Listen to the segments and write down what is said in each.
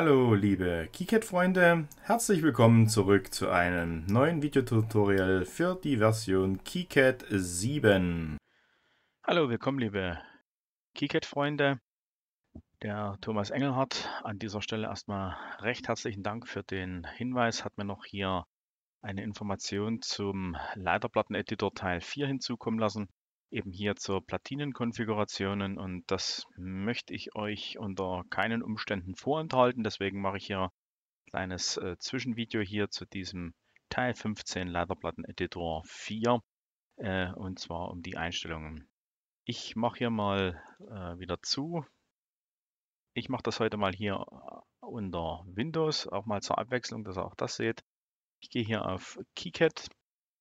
Hallo liebe KiCad-Freunde, herzlich willkommen zurück zu einem neuen Videotutorial für die Version KiCad 7. Hallo, willkommen liebe KiCad-Freunde. Der Thomas Engelhardt, an dieser Stelle erstmal recht herzlichen Dank für den Hinweis, hat mir noch hier eine Information zum Leiterplatten-Editor Teil 4 hinzukommen lassen eben hier zur Platinenkonfigurationen und das möchte ich euch unter keinen Umständen vorenthalten. Deswegen mache ich hier ein kleines äh, Zwischenvideo hier zu diesem Teil 15 Leiterplatten Editor 4 äh, und zwar um die Einstellungen. Ich mache hier mal äh, wieder zu. Ich mache das heute mal hier äh, unter Windows, auch mal zur Abwechslung, dass ihr auch das seht. Ich gehe hier auf KiCad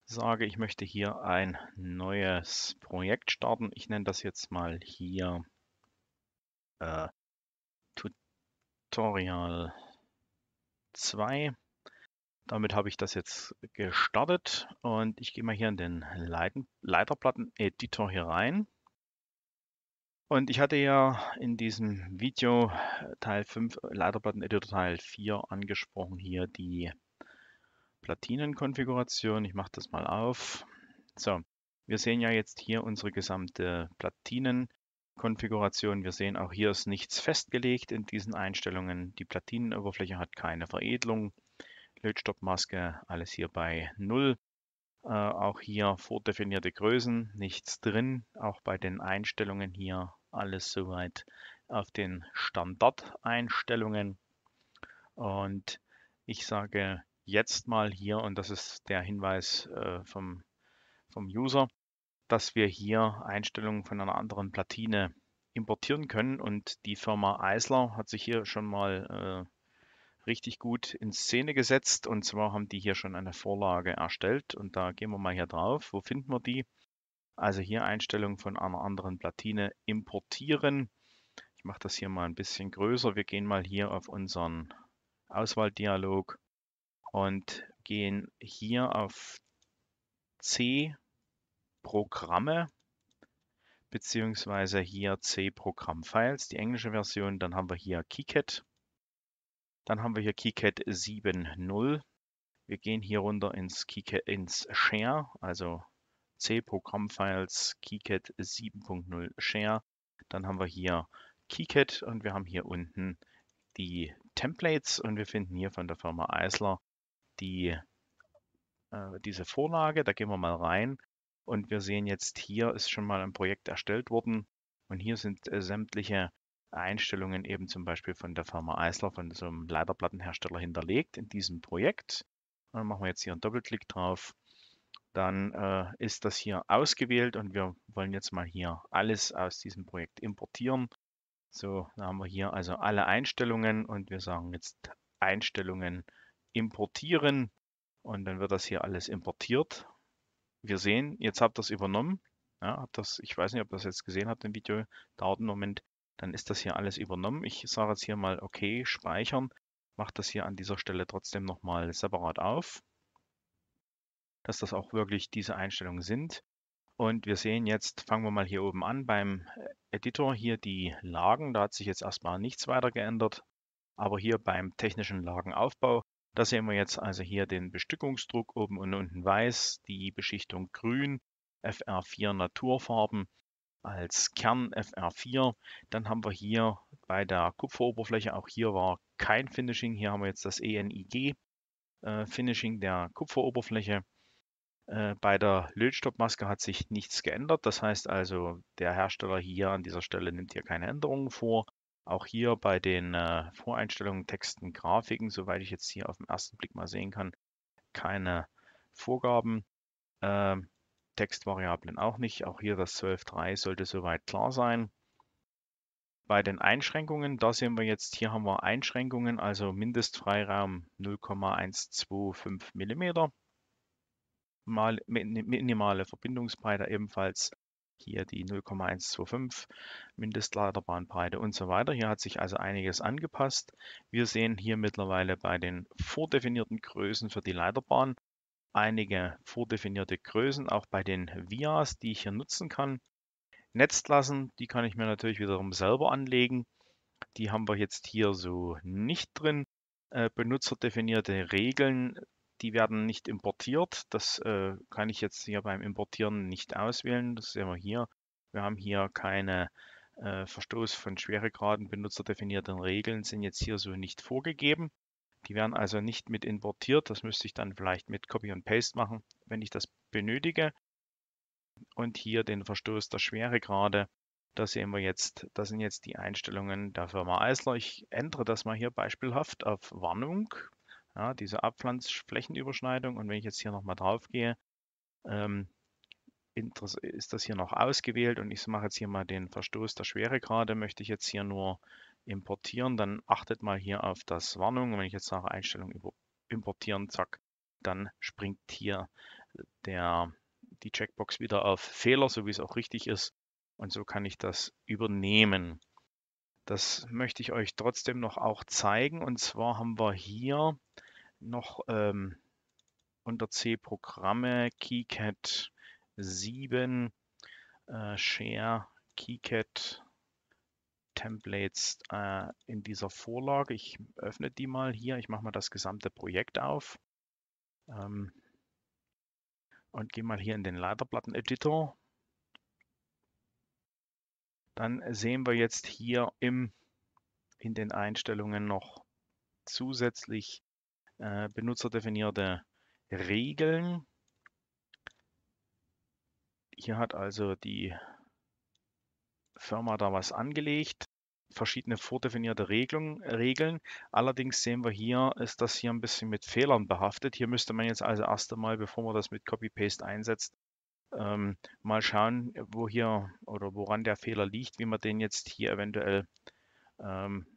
sage, ich möchte hier ein neues Projekt starten. Ich nenne das jetzt mal hier äh, Tutorial 2. Damit habe ich das jetzt gestartet und ich gehe mal hier in den Leiten, Leiterplatten-Editor hier rein. Und ich hatte ja in diesem Video äh, Teil 5, Leiterplatten-Editor Teil 4 angesprochen, hier die Platinenkonfiguration. Ich mache das mal auf. So, wir sehen ja jetzt hier unsere gesamte Platinenkonfiguration. Wir sehen auch hier ist nichts festgelegt in diesen Einstellungen. Die Platinenoberfläche hat keine Veredelung. Lötstoffmaske, alles hier bei 0. Äh, auch hier vordefinierte Größen, nichts drin. Auch bei den Einstellungen hier alles soweit auf den Standardeinstellungen. Und ich sage jetzt mal hier, und das ist der Hinweis äh, vom, vom User, dass wir hier Einstellungen von einer anderen Platine importieren können. Und die Firma Eisler hat sich hier schon mal äh, richtig gut in Szene gesetzt. Und zwar haben die hier schon eine Vorlage erstellt. Und da gehen wir mal hier drauf. Wo finden wir die? Also hier Einstellungen von einer anderen Platine importieren. Ich mache das hier mal ein bisschen größer. Wir gehen mal hier auf unseren Auswahldialog und gehen hier auf C Programme beziehungsweise hier C Programm Files, die englische Version. Dann haben wir hier KiCad. Dann haben wir hier KiCad 7.0. Wir gehen hier runter ins, KiCad, ins Share, also C Programm Files KiCad 7.0 Share. Dann haben wir hier KiCad und wir haben hier unten die Templates und wir finden hier von der Firma Eisler die, äh, diese Vorlage. Da gehen wir mal rein und wir sehen jetzt hier ist schon mal ein Projekt erstellt worden und hier sind äh, sämtliche Einstellungen eben zum Beispiel von der Firma Eisler, von so einem Leiterplattenhersteller hinterlegt in diesem Projekt. dann machen wir jetzt hier einen Doppelklick drauf. Dann äh, ist das hier ausgewählt und wir wollen jetzt mal hier alles aus diesem Projekt importieren. So, dann haben wir hier also alle Einstellungen und wir sagen jetzt Einstellungen importieren und dann wird das hier alles importiert. Wir sehen, jetzt habt ihr es übernommen. Ja, habt das, ich weiß nicht, ob ihr das jetzt gesehen habt im Video, dauert einen Moment. Dann ist das hier alles übernommen. Ich sage jetzt hier mal OK, speichern. Macht das hier an dieser Stelle trotzdem nochmal separat auf, dass das auch wirklich diese Einstellungen sind. Und wir sehen jetzt, fangen wir mal hier oben an beim äh, Editor, hier die Lagen. Da hat sich jetzt erstmal nichts weiter geändert. Aber hier beim technischen Lagenaufbau da sehen wir jetzt also hier den Bestückungsdruck oben und unten weiß, die Beschichtung grün, FR4 Naturfarben als Kern FR4. Dann haben wir hier bei der Kupferoberfläche, auch hier war kein Finishing, hier haben wir jetzt das ENIG äh, Finishing der Kupferoberfläche. Äh, bei der Lötstoppmaske hat sich nichts geändert, das heißt also, der Hersteller hier an dieser Stelle nimmt hier keine Änderungen vor. Auch hier bei den äh, Voreinstellungen, Texten, Grafiken, soweit ich jetzt hier auf den ersten Blick mal sehen kann, keine Vorgaben. Ähm, Textvariablen auch nicht. Auch hier das 12.3 sollte soweit klar sein. Bei den Einschränkungen, da sehen wir jetzt, hier haben wir Einschränkungen, also Mindestfreiraum 0,125 mm. Mal, minimale Verbindungsbreite ebenfalls hier die 0,125 Mindestladerbahnbreite und so weiter. Hier hat sich also einiges angepasst. Wir sehen hier mittlerweile bei den vordefinierten Größen für die Leiterbahn einige vordefinierte Größen, auch bei den Vias, die ich hier nutzen kann. Netzklassen, die kann ich mir natürlich wiederum selber anlegen. Die haben wir jetzt hier so nicht drin. Äh, benutzerdefinierte Regeln die werden nicht importiert. Das äh, kann ich jetzt hier beim Importieren nicht auswählen. Das sehen wir hier. Wir haben hier keine äh, Verstoß von Schweregraden. Benutzerdefinierten Regeln sind jetzt hier so nicht vorgegeben. Die werden also nicht mit importiert. Das müsste ich dann vielleicht mit Copy und Paste machen, wenn ich das benötige. Und hier den Verstoß der Schweregrade. Da sehen wir jetzt, das sind jetzt die Einstellungen der Firma Eisler. Ich ändere das mal hier beispielhaft auf Warnung ja, diese Abpflanzflächenüberschneidung. Und wenn ich jetzt hier nochmal drauf gehe, ähm, ist das hier noch ausgewählt und ich mache jetzt hier mal den Verstoß der Schweregrade, möchte ich jetzt hier nur importieren, dann achtet mal hier auf das Warnung. Und wenn ich jetzt nach Einstellung über importieren, zack, dann springt hier der, die Checkbox wieder auf Fehler, so wie es auch richtig ist. Und so kann ich das übernehmen. Das möchte ich euch trotzdem noch auch zeigen. Und zwar haben wir hier noch ähm, unter C Programme, KiCat 7, äh, Share, KiCat Templates äh, in dieser Vorlage. Ich öffne die mal hier. Ich mache mal das gesamte Projekt auf ähm, und gehe mal hier in den Leiterplatten-Editor. Dann sehen wir jetzt hier im, in den Einstellungen noch zusätzlich äh, benutzerdefinierte Regeln. Hier hat also die Firma da was angelegt, verschiedene vordefinierte Regelung, Regeln. Allerdings sehen wir hier, ist das hier ein bisschen mit Fehlern behaftet. Hier müsste man jetzt also erst einmal, bevor man das mit Copy-Paste einsetzt, ähm, mal schauen, wo hier oder woran der Fehler liegt, wie man den jetzt hier eventuell ähm,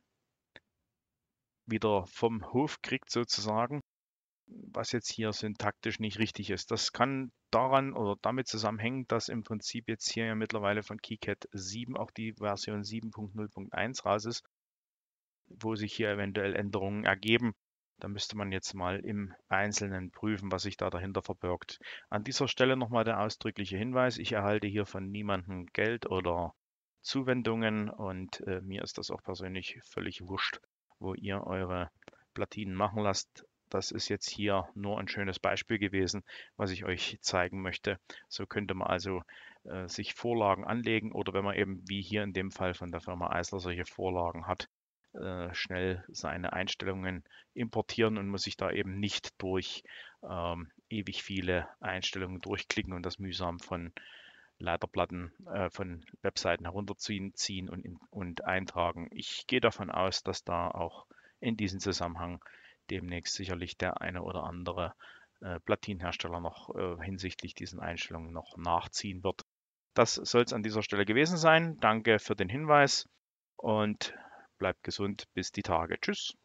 wieder vom Hof kriegt sozusagen, was jetzt hier syntaktisch nicht richtig ist. Das kann daran oder damit zusammenhängen, dass im Prinzip jetzt hier ja mittlerweile von KiCad 7 auch die Version 7.0.1 raus ist, wo sich hier eventuell Änderungen ergeben. Da müsste man jetzt mal im Einzelnen prüfen, was sich da dahinter verbirgt. An dieser Stelle nochmal der ausdrückliche Hinweis, ich erhalte hier von niemandem Geld oder Zuwendungen und äh, mir ist das auch persönlich völlig wurscht wo ihr eure Platinen machen lasst. Das ist jetzt hier nur ein schönes Beispiel gewesen, was ich euch zeigen möchte. So könnte man also äh, sich Vorlagen anlegen oder wenn man eben wie hier in dem Fall von der Firma Eisler solche Vorlagen hat, äh, schnell seine Einstellungen importieren und muss sich da eben nicht durch ähm, ewig viele Einstellungen durchklicken und das mühsam von Leiterplatten äh, von Webseiten herunterziehen ziehen und, und eintragen. Ich gehe davon aus, dass da auch in diesem Zusammenhang demnächst sicherlich der eine oder andere äh, Platinhersteller noch äh, hinsichtlich diesen Einstellungen noch nachziehen wird. Das soll es an dieser Stelle gewesen sein. Danke für den Hinweis und bleibt gesund bis die Tage. Tschüss.